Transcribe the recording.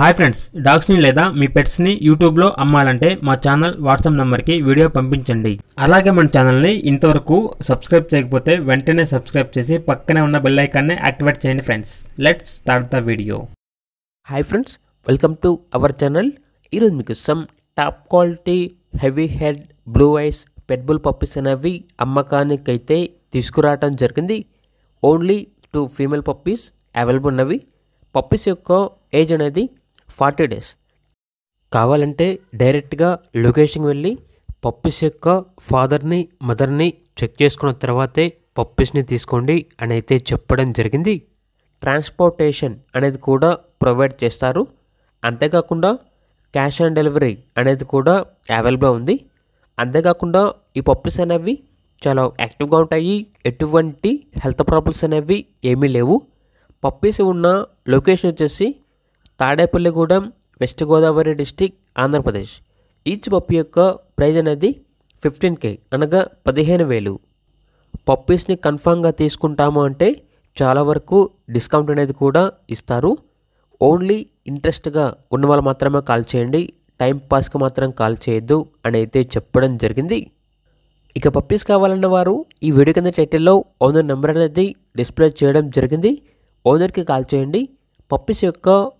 hi friends డాగ్స్ని లేదా మీ పెట్స్ని యూట్యూబ్లో అమ్మాలంటే మా ఛానల్ వాట్సాప్ నెంబర్కి వీడియో పంపించండి అలాగే మన ఛానల్ని ఇంతవరకు సబ్స్క్రైబ్ చేయకపోతే వెంటనే సబ్స్క్రైబ్ చేసి పక్కనే ఉన్న బెల్లైకాన్ని యాక్టివేట్ చేయండి friends let's start the video hi friends welcome to our channel ఈరోజు మీకు some top quality heavy head blue eyes pitbull puppies అనేవి అమ్మకానికైతే తీసుకురావటం జరిగింది only two female puppies available ఉన్నవి పప్పీస్ యొక్క ఏజ్ అనేది ఫార్టీ డేస్ కావాలంటే డైరెక్ట్గా లొకేషన్కి వెళ్ళి పప్పీస్ యొక్క ఫాదర్ని మదర్ని చెక్ చేసుకున్న తర్వాతే పప్పీస్ని తీసుకోండి అని అయితే చెప్పడం జరిగింది ట్రాన్స్పోర్టేషన్ అనేది కూడా ప్రొవైడ్ చేస్తారు అంతేకాకుండా క్యాష్ ఆన్ డెలివరీ అనేది కూడా అవైలబుల్ ఉంది అంతేకాకుండా ఈ పప్పీస్ అనేవి చాలా యాక్టివ్గా ఉంటాయి ఎటువంటి హెల్త్ ప్రాబ్లమ్స్ అనేవి ఏమీ లేవు పప్పీస్ ఉన్న లొకేషన్ వచ్చేసి Tadepalligudem west Godavari district Andhra Pradesh each puppy యొక్క ప్రైజ్ అనేది ఫిఫ్టీన్ కే అనగా పదిహేను వేలు పప్పీస్ని కన్ఫామ్గా తీసుకుంటాము అంటే చాలా వరకు డిస్కౌంట్ అనేది కూడా ఇస్తారు ఓన్లీ ఇంట్రెస్ట్గా ఉన్న వాళ్ళు మాత్రమే కాల్ చేయండి టైం పాస్కి మాత్రం కాల్ చేయొద్దు అని అయితే చెప్పడం జరిగింది ఇక పప్పీస్ కావాలన్న వారు ఈ వీడియో కింద టైటిల్లో ఓనర్ నెంబర్ అనేది డిస్ప్లే చేయడం జరిగింది ఓనర్కి కాల్ చేయండి పప్పీస్ యొక్క